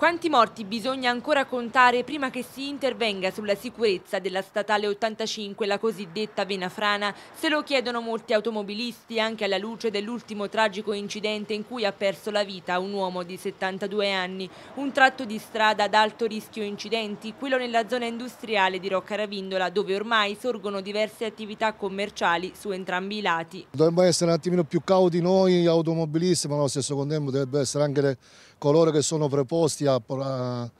Quanti morti bisogna ancora contare prima che si intervenga sulla sicurezza della statale 85, la cosiddetta Venafrana? Se lo chiedono molti automobilisti anche alla luce dell'ultimo tragico incidente in cui ha perso la vita un uomo di 72 anni. Un tratto di strada ad alto rischio incidenti, quello nella zona industriale di Rocca Ravindola, dove ormai sorgono diverse attività commerciali su entrambi i lati. Dovremmo essere un attimino più cauti noi automobilisti, ma allo stesso contempo dovrebbero essere anche coloro che sono preposti a,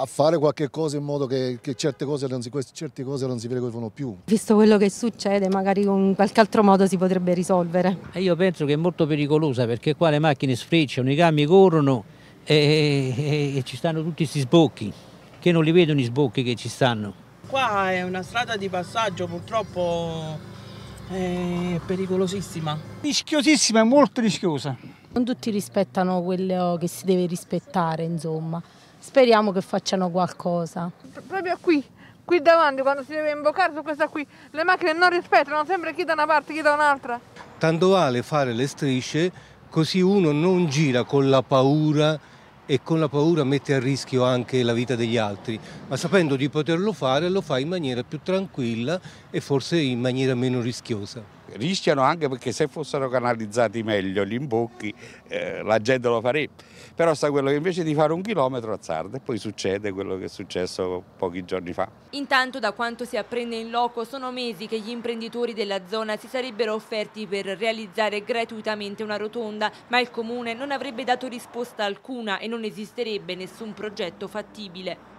a, fare qualche cosa in modo che, che certe, cose si, certe, cose non si, verificano più. Visto quello che succede, magari in qualche altro modo si potrebbe risolvere. io penso che è molto pericolosa perché qua le macchine sfrecciano, i camion corrono e, e, e ci stanno tutti questi sbocchi, che non li vedono i sbocchi che ci stanno. Qua è una strada di passaggio purtroppo è eh, pericolosissima. Rischiosissima, è molto rischiosa. Non tutti rispettano quello che si deve rispettare, insomma. Speriamo che facciano qualcosa. Proprio qui, qui davanti, quando si deve invocare su questa qui, le macchine non rispettano sempre chi da una parte, chi da un'altra. Tanto vale fare le strisce, così uno non gira con la paura e con la paura mette a rischio anche la vita degli altri, ma sapendo di poterlo fare lo fa in maniera più tranquilla e forse in maniera meno rischiosa rischiano anche perché se fossero canalizzati meglio gli imbocchi eh, la gente lo farebbe. Però sta quello che invece di fare un chilometro azzarda e poi succede quello che è successo pochi giorni fa. Intanto da quanto si apprende in loco sono mesi che gli imprenditori della zona si sarebbero offerti per realizzare gratuitamente una rotonda, ma il comune non avrebbe dato risposta alcuna e non esisterebbe nessun progetto fattibile.